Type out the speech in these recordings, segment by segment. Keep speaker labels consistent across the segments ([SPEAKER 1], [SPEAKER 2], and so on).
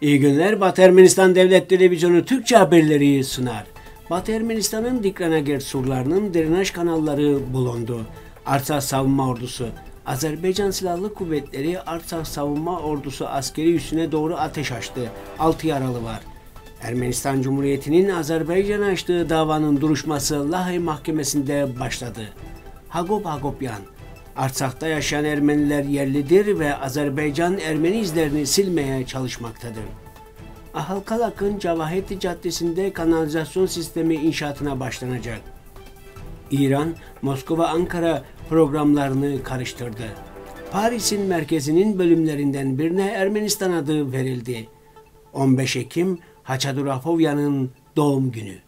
[SPEAKER 1] İyi günler. Batı Ermenistan Devlet Televizyonu Türkçe haberleri sunar. Batı Ermenistan'ın Diklanager surlarının drenaj kanalları bulundu. Artsakh Savunma Ordusu Azerbaycan Silahlı Kuvvetleri Artsakh Savunma Ordusu askeri üssüne doğru ateş açtı. 6 yaralı var. Ermenistan Cumhuriyeti'nin Azerbaycan'a açtığı davanın duruşması Lahey Mahkemesi'nde başladı. Hagop Hagopyan Arçakta yaşayan Ermeniler yerlidir ve Azerbaycan Ermeni izlerini silmeye çalışmaktadır. Ahalkalak'ın Cavaheti Caddesi'nde kanalizasyon sistemi inşaatına başlanacak. İran, Moskova-Ankara programlarını karıştırdı. Paris'in merkezinin bölümlerinden birine Ermenistan adı verildi. 15 Ekim Haçadurafovyan'ın doğum günü.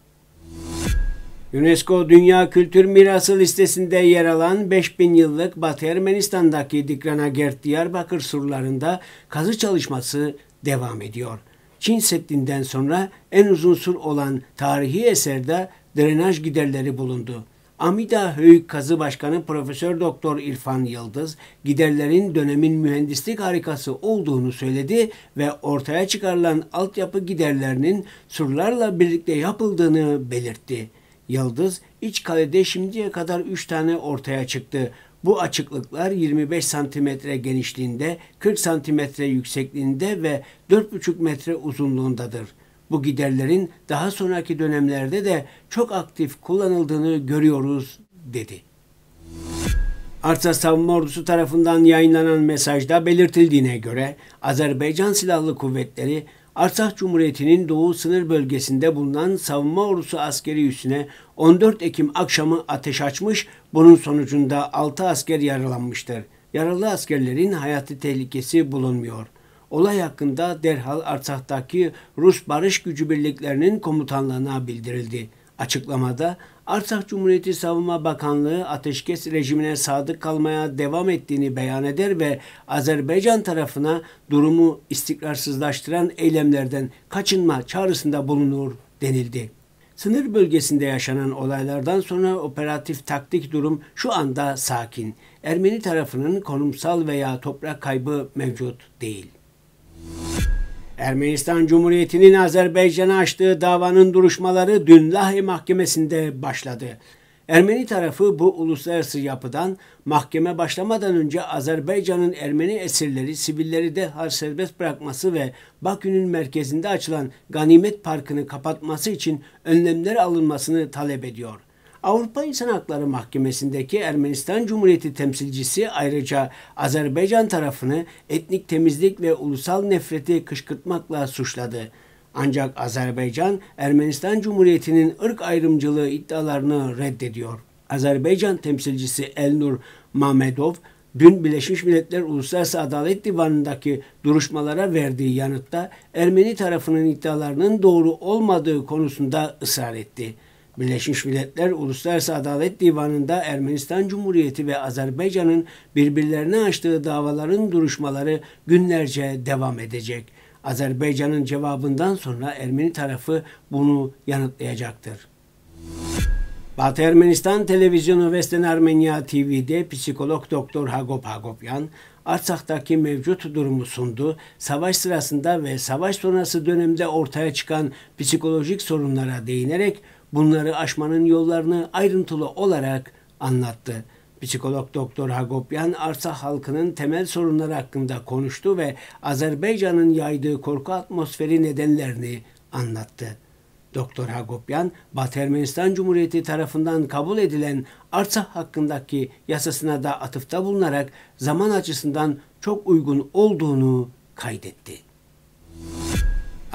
[SPEAKER 1] UNESCO Dünya Kültür Mirası listesinde yer alan 5000 yıllık Batı Ermenistan'daki Dikranagert Diyarbakır surlarında kazı çalışması devam ediyor. Çin Seddi'nden sonra en uzun sur olan tarihi eserde drenaj giderleri bulundu. Amida Höyük Kazı Başkanı Profesör Doktor İrfan Yıldız giderlerin dönemin mühendislik harikası olduğunu söyledi ve ortaya çıkarılan altyapı giderlerinin surlarla birlikte yapıldığını belirtti. Yıldız iç kalede şimdiye kadar 3 tane ortaya çıktı. Bu açıklıklar 25 santimetre genişliğinde, 40 santimetre yüksekliğinde ve 4,5 metre uzunluğundadır. Bu giderlerin daha sonraki dönemlerde de çok aktif kullanıldığını görüyoruz, dedi. Arsa Savunma Ordusu tarafından yayınlanan mesajda belirtildiğine göre Azerbaycan Silahlı Kuvvetleri Arsak Cumhuriyeti'nin doğu sınır bölgesinde bulunan savunma ordusu askeri üssüne 14 Ekim akşamı ateş açmış, bunun sonucunda 6 asker yaralanmıştır. Yaralı askerlerin hayatı tehlikesi bulunmuyor. Olay hakkında derhal Arsak'taki Rus Barış Gücü Birliklerinin komutanlığına bildirildi. Açıklamada Arsak Cumhuriyeti Savunma Bakanlığı ateşkes rejimine sadık kalmaya devam ettiğini beyan eder ve Azerbaycan tarafına durumu istikrarsızlaştıran eylemlerden kaçınma çağrısında bulunur denildi. Sınır bölgesinde yaşanan olaylardan sonra operatif taktik durum şu anda sakin. Ermeni tarafının konumsal veya toprak kaybı mevcut değil. Ermenistan Cumhuriyeti'nin Azerbaycan'a açtığı davanın duruşmaları dün Lahey Mahkemesi'nde başladı. Ermeni tarafı bu uluslararası yapıdan mahkeme başlamadan önce Azerbaycan'ın Ermeni esirleri, sivilleri de serbest bırakması ve Bakü'nün merkezinde açılan Ganimet Parkı'nı kapatması için önlemler alınmasını talep ediyor. Avrupa İnsan Hakları Mahkemesi'ndeki Ermenistan Cumhuriyeti temsilcisi ayrıca Azerbaycan tarafını etnik temizlik ve ulusal nefreti kışkırtmakla suçladı. Ancak Azerbaycan, Ermenistan Cumhuriyeti'nin ırk ayrımcılığı iddialarını reddediyor. Azerbaycan temsilcisi Elnur Mamedov, dün Birleşmiş Milletler Uluslararası Adalet Divanı'ndaki duruşmalara verdiği yanıtta Ermeni tarafının iddialarının doğru olmadığı konusunda ısrar etti. Birleşmiş Milletler Uluslararası Adalet Divanı'nda Ermenistan Cumhuriyeti ve Azerbaycan'ın birbirlerine açtığı davaların duruşmaları günlerce devam edecek. Azerbaycan'ın cevabından sonra Ermeni tarafı bunu yanıtlayacaktır. Batı Ermenistan Televizyonu Vesten Armenya TV'de psikolog Doktor Hagop Hagopyan, arsaktaki mevcut durumu sundu. Savaş sırasında ve savaş sonrası dönemde ortaya çıkan psikolojik sorunlara değinerek Bunları aşmanın yollarını ayrıntılı olarak anlattı. Psikolog Doktor Hagopyan arsa halkının temel sorunları hakkında konuştu ve Azerbaycan'ın yaydığı korku atmosferi nedenlerini anlattı. Doktor Hagopyan, Batı Ermenistan Cumhuriyeti tarafından kabul edilen arsa hakkındaki yasasına da atıfta bulunarak zaman açısından çok uygun olduğunu kaydetti.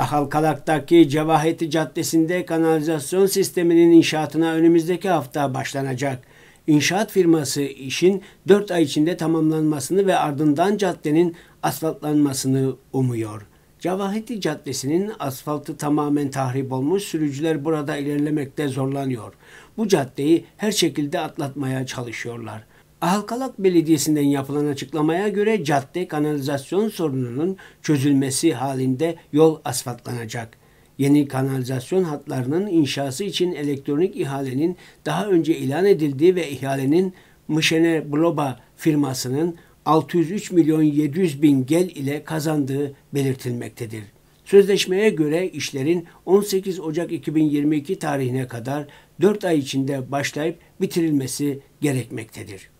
[SPEAKER 1] Halkalark'taki Cevaheti Caddesi'nde kanalizasyon sisteminin inşaatına önümüzdeki hafta başlanacak. İnşaat firması işin 4 ay içinde tamamlanmasını ve ardından caddenin asfaltlanmasını umuyor. Cevaheti Caddesi'nin asfaltı tamamen tahrip olmuş, sürücüler burada ilerlemekte zorlanıyor. Bu caddeyi her şekilde atlatmaya çalışıyorlar.'' Halkalak Belediyesi'nden yapılan açıklamaya göre cadde kanalizasyon sorununun çözülmesi halinde yol asfaltlanacak. Yeni kanalizasyon hatlarının inşası için elektronik ihalenin daha önce ilan edildiği ve ihalenin Mışene Bloba firmasının 603 milyon 700 bin gel ile kazandığı belirtilmektedir. Sözleşmeye göre işlerin 18 Ocak 2022 tarihine kadar 4 ay içinde başlayıp bitirilmesi gerekmektedir.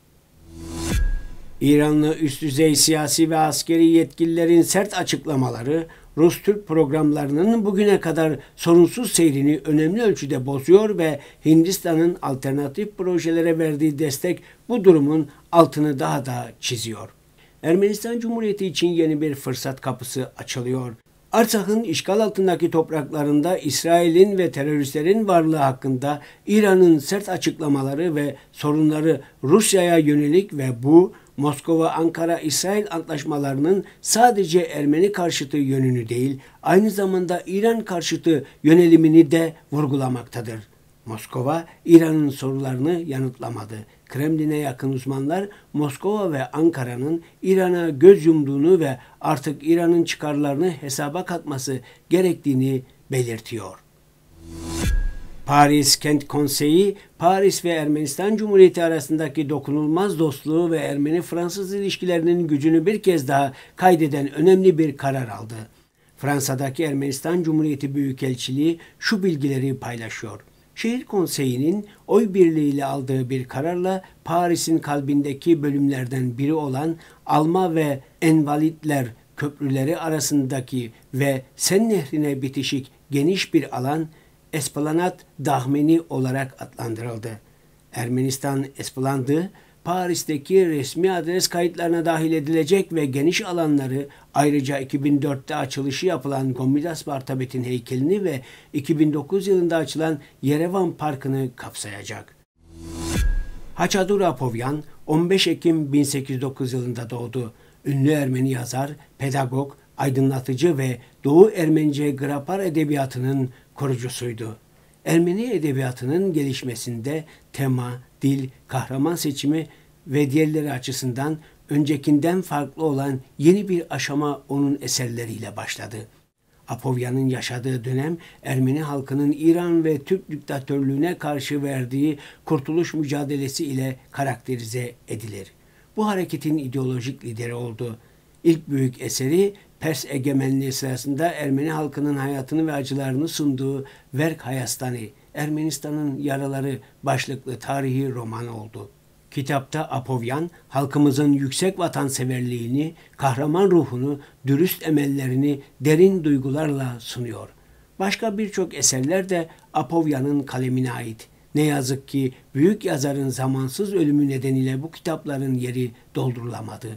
[SPEAKER 1] İranlı üst düzey siyasi ve askeri yetkililerin sert açıklamaları Rus-Türk programlarının bugüne kadar sorunsuz seyrini önemli ölçüde bozuyor ve Hindistan'ın alternatif projelere verdiği destek bu durumun altını daha da çiziyor. Ermenistan Cumhuriyeti için yeni bir fırsat kapısı açılıyor. Artsak'ın işgal altındaki topraklarında İsrail'in ve teröristlerin varlığı hakkında İran'ın sert açıklamaları ve sorunları Rusya'ya yönelik ve bu Moskova, Ankara, İsrail antlaşmalarının sadece Ermeni karşıtı yönünü değil, aynı zamanda İran karşıtı yönelimini de vurgulamaktadır. Moskova, İran'ın sorularını yanıtlamadı. Kremlin'e yakın uzmanlar Moskova ve Ankara'nın İran'a göz yumduğunu ve artık İran'ın çıkarlarını hesaba katması gerektiğini belirtiyor. Paris Kent Konseyi, Paris ve Ermenistan Cumhuriyeti arasındaki dokunulmaz dostluğu ve Ermeni-Fransız ilişkilerinin gücünü bir kez daha kaydeden önemli bir karar aldı. Fransa'daki Ermenistan Cumhuriyeti Büyükelçiliği şu bilgileri paylaşıyor şehir konseyinin oy birliğiyle aldığı bir kararla Paris'in kalbindeki bölümlerden biri olan Alma ve Envalitler köprüleri arasındaki ve Sen Nehri'ne bitişik geniş bir alan Esplanat Dahmeni olarak adlandırıldı. Ermenistan Esplandı Paris'teki resmi adres kayıtlarına dahil edilecek ve geniş alanları ayrıca 2004'te açılışı yapılan Gomidas Bartabet'in heykelini ve 2009 yılında açılan Yerevan Parkı'nı kapsayacak. Haçadur Apovyan 15 Ekim 1809 yılında doğdu. Ünlü Ermeni yazar, pedagog, aydınlatıcı ve Doğu Ermenice grapar edebiyatının kurucusuydu. Ermeni edebiyatının gelişmesinde tema, dil, kahraman seçimi ve diğerleri açısından öncekinden farklı olan yeni bir aşama onun eserleriyle başladı. Apovya'nın yaşadığı dönem Ermeni halkının İran ve Türk diktatörlüğüne karşı verdiği kurtuluş mücadelesi ile karakterize edilir. Bu hareketin ideolojik lideri oldu. İlk büyük eseri Pers egemenliği sırasında Ermeni halkının hayatını ve acılarını sunduğu Verk Hayastani Ermenistan'ın yaraları başlıklı tarihi roman oldu. Kitapta Apovyan halkımızın yüksek vatanseverliğini, kahraman ruhunu, dürüst emellerini derin duygularla sunuyor. Başka birçok eserler de Apovyan'ın kalemine ait. Ne yazık ki büyük yazarın zamansız ölümü nedeniyle bu kitapların yeri doldurulamadı.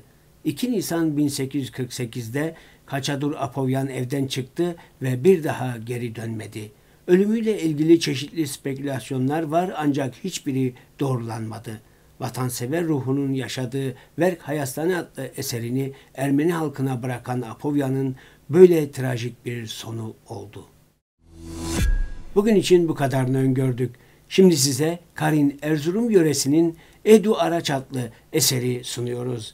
[SPEAKER 1] 2 Nisan 1848'de Kaçadur Apovyan evden çıktı ve bir daha geri dönmedi.'' Ölümüyle ilgili çeşitli spekülasyonlar var ancak hiçbiri doğrulanmadı. Vatansever ruhunun yaşadığı Verk Hayastane adlı eserini Ermeni halkına bırakan Apovya'nın böyle trajik bir sonu oldu. Bugün için bu kadarını öngördük. Şimdi size Karin Erzurum yöresinin Edu Araç adlı eseri sunuyoruz.